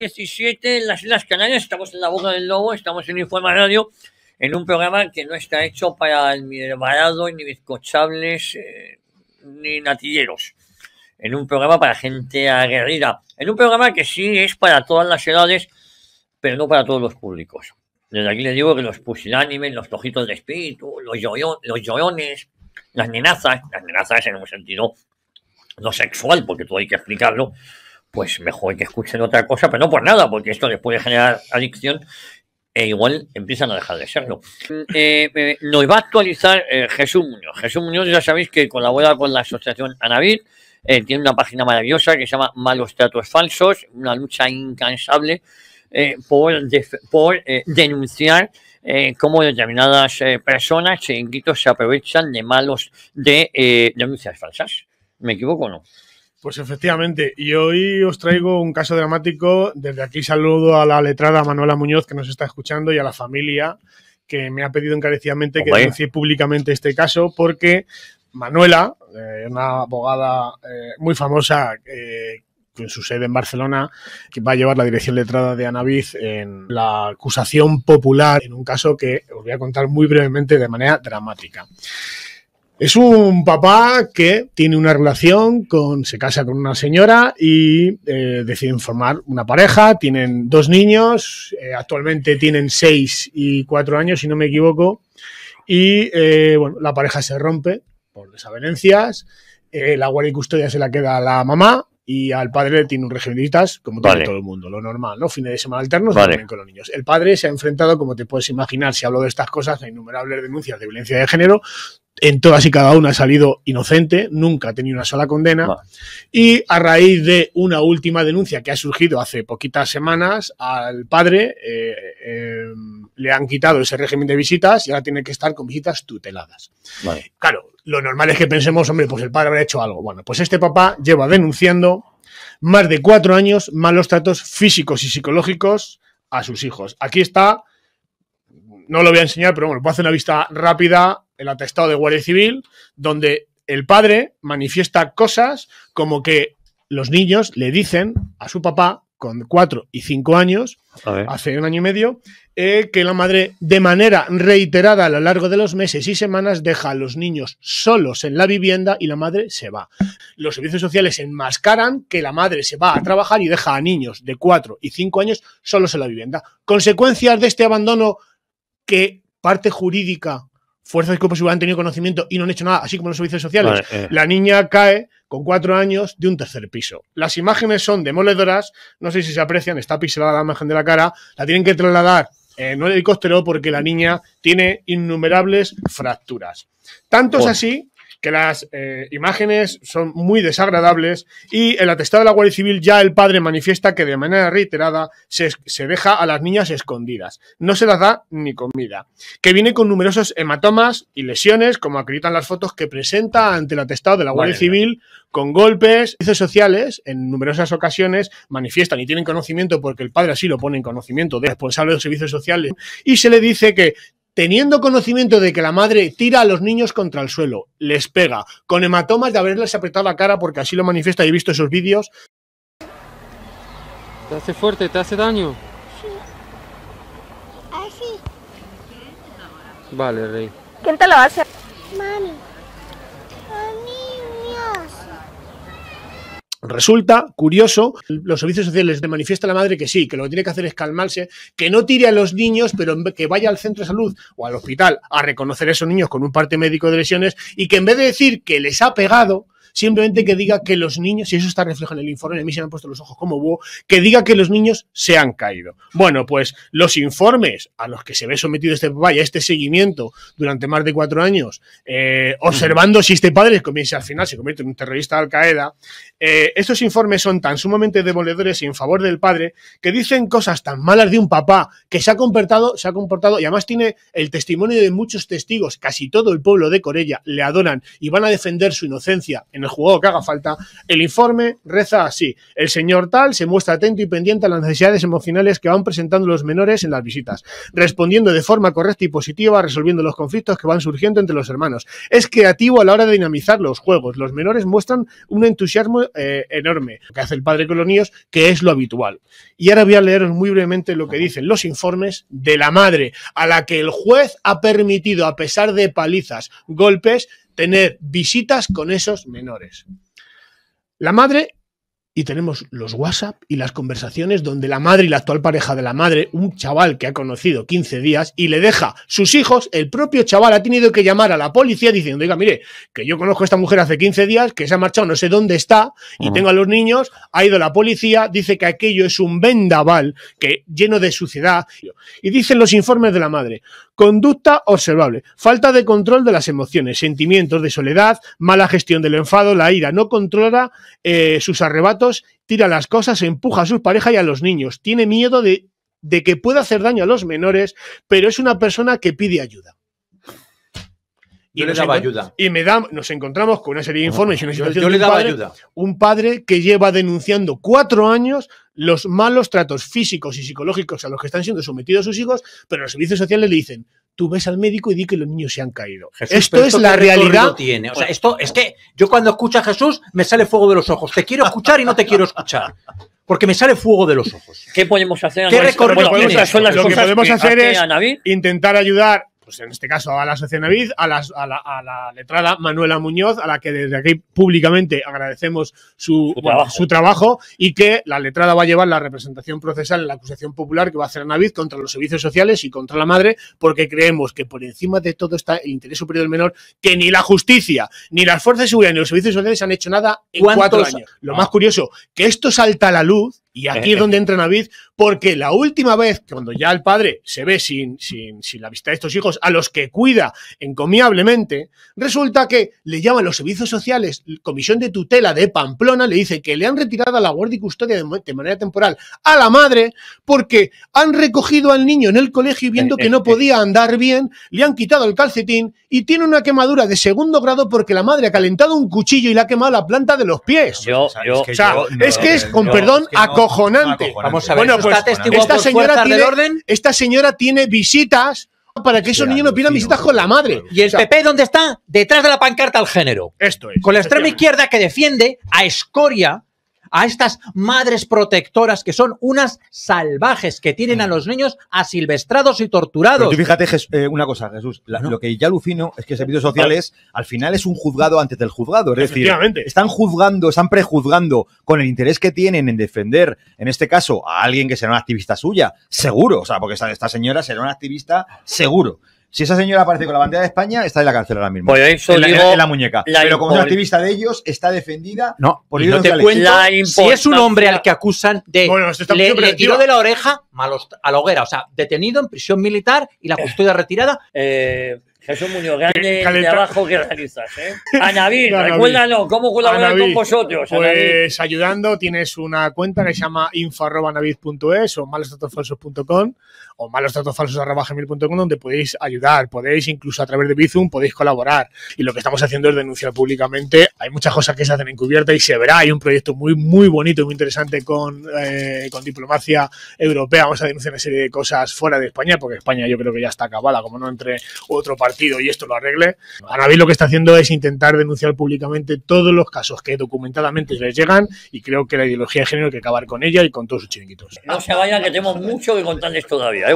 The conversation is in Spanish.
17 en las Islas Canarias, estamos en la boca del lobo, estamos en Informa Radio, en un programa que no está hecho para ni ni bizcochables, eh, ni natilleros. En un programa para gente aguerrida. En un programa que sí es para todas las edades, pero no para todos los públicos. Desde aquí les digo que los pusilánimes, los tojitos de espíritu, los, llorones, las amenazas, las amenazas en un sentido no sexual, porque todo hay que explicarlo, pues mejor que escuchen otra cosa, pero no por nada, porque esto les puede generar adicción e igual empiezan a dejar de serlo. Eh, eh, nos va a actualizar eh, Jesús Muñoz. Jesús Muñoz ya sabéis que colabora con la asociación Anavir, tiene una página maravillosa que se llama Malos Tratos Falsos, una lucha incansable por, por denunciar eh, cómo determinadas eh, personas personas, eh, quito se aprovechan de malos de denuncias falsas. ¿Me equivoco o no? Pues efectivamente, y hoy os traigo un caso dramático. Desde aquí saludo a la letrada Manuela Muñoz que nos está escuchando y a la familia que me ha pedido encarecidamente que denuncie públicamente este caso porque Manuela, una abogada muy famosa en su sede en Barcelona, que va a llevar la dirección letrada de Anaviz en la acusación popular en un caso que os voy a contar muy brevemente de manera dramática. Es un papá que tiene una relación con, se casa con una señora y eh, deciden formar una pareja. Tienen dos niños, eh, actualmente tienen seis y cuatro años, si no me equivoco. Y eh, bueno, la pareja se rompe por desavenencias. la guardia y custodia se la queda a la mamá y al padre le tiene un régimen de como tiene todo el mundo, lo normal, ¿no? Fines de semana alternos también con los niños. El padre se ha enfrentado, como te puedes imaginar, si hablo de estas cosas, a innumerables denuncias de violencia de género, en todas y cada una ha salido inocente, nunca ha tenido una sola condena. Y a raíz de una última denuncia que ha surgido hace poquitas semanas, al padre eh, eh, le han quitado ese régimen de visitas y ahora tiene que estar con visitas tuteladas. Claro, lo normal es que pensemos, hombre, pues el padre habrá hecho algo. Bueno, pues este papá lleva denunciando más de cuatro años malos tratos físicos y psicológicos a sus hijos. Aquí está no lo voy a enseñar, pero bueno, puedo hacer una vista rápida, el atestado de Guardia Civil, donde el padre manifiesta cosas como que los niños le dicen a su papá, con cuatro y cinco años, hace un año y medio, eh, que la madre de manera reiterada a lo largo de los meses y semanas deja a los niños solos en la vivienda y la madre se va. Los servicios sociales enmascaran que la madre se va a trabajar y deja a niños de cuatro y 5 años solos en la vivienda. Consecuencias de este abandono que parte jurídica, fuerzas y han tenido conocimiento y no han hecho nada, así como los servicios sociales. Eh. La niña cae con cuatro años de un tercer piso. Las imágenes son demoledoras, no sé si se aprecian, está pixelada la imagen de la cara, la tienen que trasladar en un helicóptero porque la niña tiene innumerables fracturas. Tanto es así que las eh, imágenes son muy desagradables y el atestado de la Guardia Civil ya el padre manifiesta que de manera reiterada se, deja a las niñas escondidas, no se las da ni comida, que viene con numerosos hematomas y lesiones, como acreditan las fotos que presenta ante el atestado de la Guardia Civil, con golpes, servicios sociales en numerosas ocasiones manifiestan y tienen conocimiento porque el padre así lo pone en conocimiento de responsable de los servicios sociales y se le dice que teniendo conocimiento de que la madre tira a los niños contra el suelo, les pega, con hematomas de haberles apretado la cara porque así lo manifiesta y he visto esos vídeos. ¿Te hace fuerte? ¿Te hace daño? Sí. Vale, Rey. ¿Quién te lo hace? Mami. Resulta curioso, los servicios sociales le manifiesta a la madre que sí, que lo que tiene que hacer es calmarse, que no tire a los niños, pero que vaya al centro de salud o al hospital a reconocer a esos niños con un parte médico de lesiones y que en vez de decir que les ha pegado, simplemente que diga que los niños, y eso está reflejado en el informe, a mí se me han puesto los ojos como búho, que diga que los niños se han caído. Bueno, pues los informes a los que se ve sometido este papá y a este seguimiento durante más de cuatro años, eh, observando si este padre comienza al final, se convierte en un terrorista de Al Qaeda, eh, estos informes son tan sumamente demoledores y en favor del padre que dicen cosas tan malas de un papá que se ha comportado, se ha comportado y además tiene el testimonio de muchos testigos, casi todo el pueblo de Corella le adoran y van a defender su inocencia en juego que haga falta. El informe reza así. El señor tal se muestra atento y pendiente a las necesidades emocionales que van presentando los menores en las visitas, respondiendo de forma correcta y positiva, resolviendo los conflictos que van surgiendo entre los hermanos. Es creativo a la hora de dinamizar los juegos. Los menores muestran un entusiasmo eh, enorme, que hace el padre con los niños, que es lo habitual. Y ahora voy a leeros muy brevemente lo que dicen los informes de la madre, a la que el juez ha permitido, a pesar de palizas, golpes, tener visitas con esos menores. La madre, y tenemos los WhatsApp y las conversaciones donde la madre y la actual pareja de la madre, un chaval que ha conocido 15 días y le deja sus hijos, el propio chaval ha tenido que llamar a la policía diciendo, oiga, mire, que yo conozco a esta mujer hace 15 días, que se ha marchado no sé dónde está y tengo a los niños, ha ido la policía, dice que aquello es un vendaval que, lleno de suciedad. Y dicen los informes de la madre, Conducta observable. Falta de control de las emociones, sentimientos de soledad, mala gestión del enfado, la ira. No controla eh, sus arrebatos, tira las cosas, empuja a sus parejas y a los niños. Tiene miedo de que pueda hacer daño a los menores, pero es una persona que pide ayuda. Y yo le daba ayuda. Y me da, nos encontramos con una serie de informes y yo, le daba un padre, ayuda. un padre que lleva denunciando cuatro años los malos tratos físicos y psicológicos a los que están siendo sometidos sus hijos, pero los servicios sociales le dicen, tú ves al médico y di que los niños se han caído. esto es la realidad. esto es que yo cuando escucho a Jesús me sale fuego de los ojos. Te quiero escuchar y no te quiero escuchar. Porque me sale fuego de los ojos. ¿Qué podemos hacer? ¿Qué recorrido Lo que podemos hacer es intentar ayudar pues en este caso a la Asociación Navid, a, a, la, letrada Manuela Muñoz, a la que desde aquí públicamente agradecemos su, trabajo. y que la letrada va a llevar la representación procesal en la acusación popular que va a hacer Navid contra los servicios sociales y contra la madre, porque creemos que por encima de todo está el interés superior del menor, que ni la justicia, ni las fuerzas de seguridad, ni los servicios sociales han hecho nada en cuatro años. Lo ah. más curioso, que esto salta a la luz y aquí eh, es eh. donde entra Navid, porque la última vez, cuando ya el padre se ve sin, sin, sin la vista de estos hijos, a los que cuida encomiablemente, resulta que le llaman los servicios sociales, comisión de tutela de Pamplona, le dice que le han retirado a la guardia y custodia de, manera temporal a la madre, porque han recogido al niño en el colegio viendo eh, que no podía andar bien, le han quitado el calcetín y tiene una quemadura de segundo grado porque la madre ha calentado un cuchillo y le ha quemado la planta de los pies. es que, es, con perdón, a Ah, Vamos a ver, bueno, pues esta señora, tiene, orden? esta señora tiene visitas para que esos niños no pidan visitas con la madre. ¿Y el PP dónde está? Detrás de la pancarta al género. Esto es. Con la extrema izquierda que defiende a escoria a estas madres protectoras que son unas salvajes, que tienen a mm. los niños asilvestrados y torturados. Pero fíjate eh, una cosa, Jesús, lo que ya alucino es que social sociales al final es un juzgado antes del juzgado, es decir, están juzgando, están prejuzgando con el interés que tienen en defender, en este caso, a alguien que será una activista suya, seguro, o sea, porque esta, esta señora será una activista seguro. Si esa señora aparece con la bandera de España, está en la cárcel ahora mismo. Pues en, la, muñeca. Pero como es activista de ellos, está defendida no, por no te cuento, Si es un hombre al que acusan de. tiro de la oreja malos... a la hoguera. O sea, detenido en prisión militar y la custodia retirada. Eh, Jesús Muñoz, grande trabajo que realizas. ¿eh? Anavir, recuérdalo, ¿cómo colaborar con vosotros? Pues ayudando, tienes una cuenta que se llama info.navid.es o malostratosfalsos.com o malostratosfalsos.com donde podéis ayudar, podéis incluso a través de Bizum, podéis colaborar. Y lo que estamos haciendo es denunciar públicamente. Hay muchas cosas que se hacen encubierta y se verá. Hay un proyecto muy, muy bonito, y muy interesante con, eh, con diplomacia europea. Vamos a denunciar una serie de cosas fuera de España, porque España yo creo que ya está acabada, como no entre otro partido y esto lo arregle. mí lo que está haciendo es intentar denunciar públicamente todos los casos que documentadamente les llegan y creo que la ideología de género hay que acabar con ella y con todos sus chiringuitos. No se vayan, que tenemos mucho que contarles todavía. ¿eh?